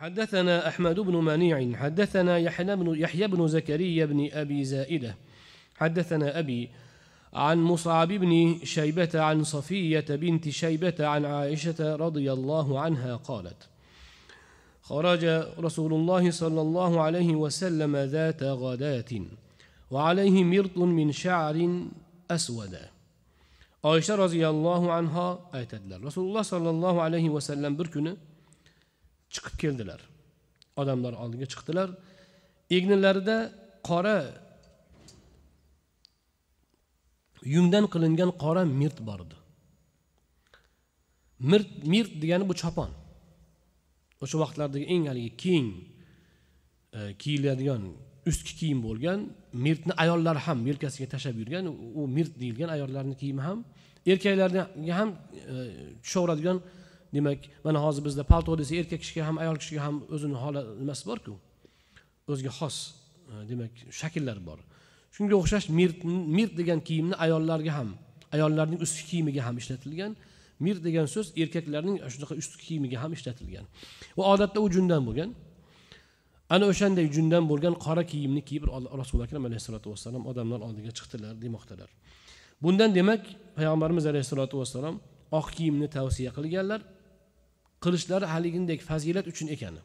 حدثنا أحمد بن منيع حدثنا يحيى بن يحيى بن زكريا بن أبي زائدة حدثنا أبي عن مصعب بن شيبة عن صفية بنت شيبة عن عائشة رضي الله عنها قالت خرج رسول الله صلى الله عليه وسلم ذات غداة وعليه مرط من شعر أسود عائشة رضي الله عنها أتدلر رسول الله صلى الله عليه وسلم بركنه chiqib keldilar odamlar oldiga chiqdilar egnilarida qora yungdan qilingan qora mirt bor edi mirt mirt degani bu chopon o'sha vaqtlardagi eng haligi keng e, kiyiladigan ustki kiyim bo'lgan mirtni ayollar ham yelkasiga tashlab yurgan u mirt deyilgan ayollarni kiyimi ham erkaklarga ham e, tushaveradigan e, demak mana hozir bizda palto desa erkak kishiga ham ayol kishiga ham o'zini holat nimasi borku o'ziga xos e, demak shakllar bor shunga o'xshash mirt mirt degan kiyimni ayollarga ham ayollarning ustki kiyimiga ham ishlatilgan mir degan so'z erkaklarning shunaqa ustki kiyimiga ham ishlatilgan va odatda u jundan bo'lgan ana o'shanday jundan bo'lgan qora kiyimni kiyib rasululo akram alayhissalotu vassalom odamlar oldiga chiqdilar demoqdalar bundan demak payg'ambarimiz alayhissalotu vassalom oq kiyimni tavsiya qilganlar qilishlari haligindek fazilat uchun ekani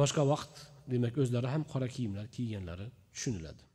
boshqa vaqt demak o'zlari ham qora kiyimlar kiyganlari tushuniladi